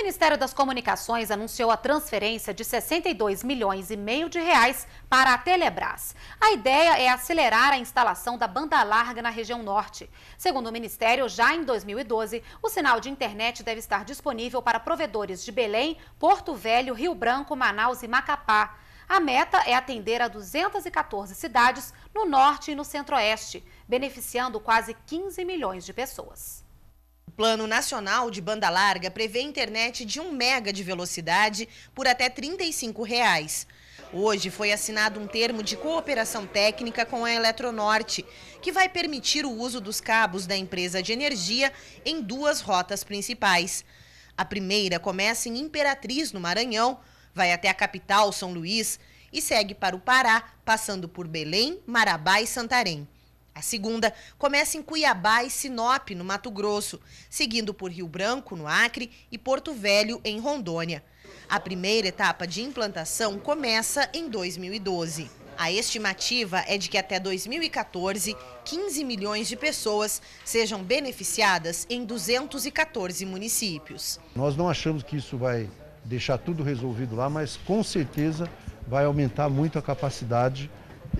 O Ministério das Comunicações anunciou a transferência de 62 milhões e meio de reais para a Telebrás. A ideia é acelerar a instalação da banda larga na região norte. Segundo o Ministério, já em 2012, o sinal de internet deve estar disponível para provedores de Belém, Porto Velho, Rio Branco, Manaus e Macapá. A meta é atender a 214 cidades no norte e no centro-oeste, beneficiando quase 15 milhões de pessoas. Plano Nacional de Banda Larga prevê internet de 1 mega de velocidade por até R$ 35. Reais. Hoje foi assinado um termo de cooperação técnica com a Eletronorte, que vai permitir o uso dos cabos da empresa de energia em duas rotas principais. A primeira começa em Imperatriz, no Maranhão, vai até a capital, São Luís, e segue para o Pará, passando por Belém, Marabá e Santarém. A segunda começa em Cuiabá e Sinop, no Mato Grosso, seguindo por Rio Branco, no Acre, e Porto Velho, em Rondônia. A primeira etapa de implantação começa em 2012. A estimativa é de que até 2014, 15 milhões de pessoas sejam beneficiadas em 214 municípios. Nós não achamos que isso vai deixar tudo resolvido lá, mas com certeza vai aumentar muito a capacidade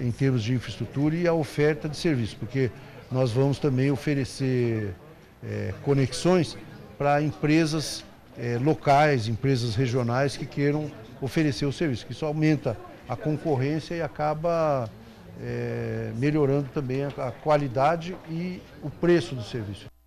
em termos de infraestrutura e a oferta de serviço, porque nós vamos também oferecer é, conexões para empresas é, locais, empresas regionais que queiram oferecer o serviço, que isso aumenta a concorrência e acaba é, melhorando também a, a qualidade e o preço do serviço.